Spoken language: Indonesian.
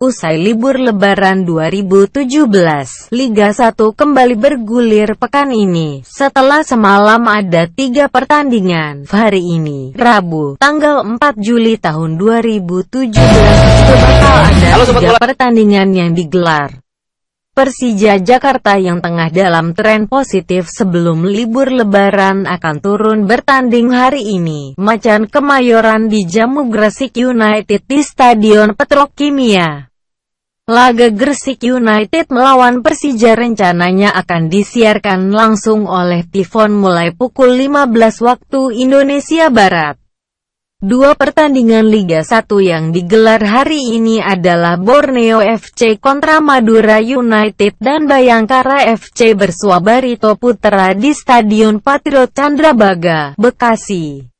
Usai libur lebaran 2017, Liga 1 kembali bergulir pekan ini. Setelah semalam ada tiga pertandingan, hari ini, Rabu, tanggal 4 Juli tahun 2017, itu bakal ada Halo, tiga pertandingan yang digelar. Persija Jakarta yang tengah dalam tren positif sebelum libur lebaran akan turun bertanding hari ini. Macan Kemayoran di Jamu Gresik United di Stadion Petrokimia. Laga Gresik United melawan Persija rencananya akan disiarkan langsung oleh Tifon mulai pukul 15 waktu Indonesia Barat. Dua pertandingan Liga 1 yang digelar hari ini adalah Borneo FC kontra Madura United dan Bayangkara FC bersuabarito putra di Stadion Patriot Candrabaga, Bekasi.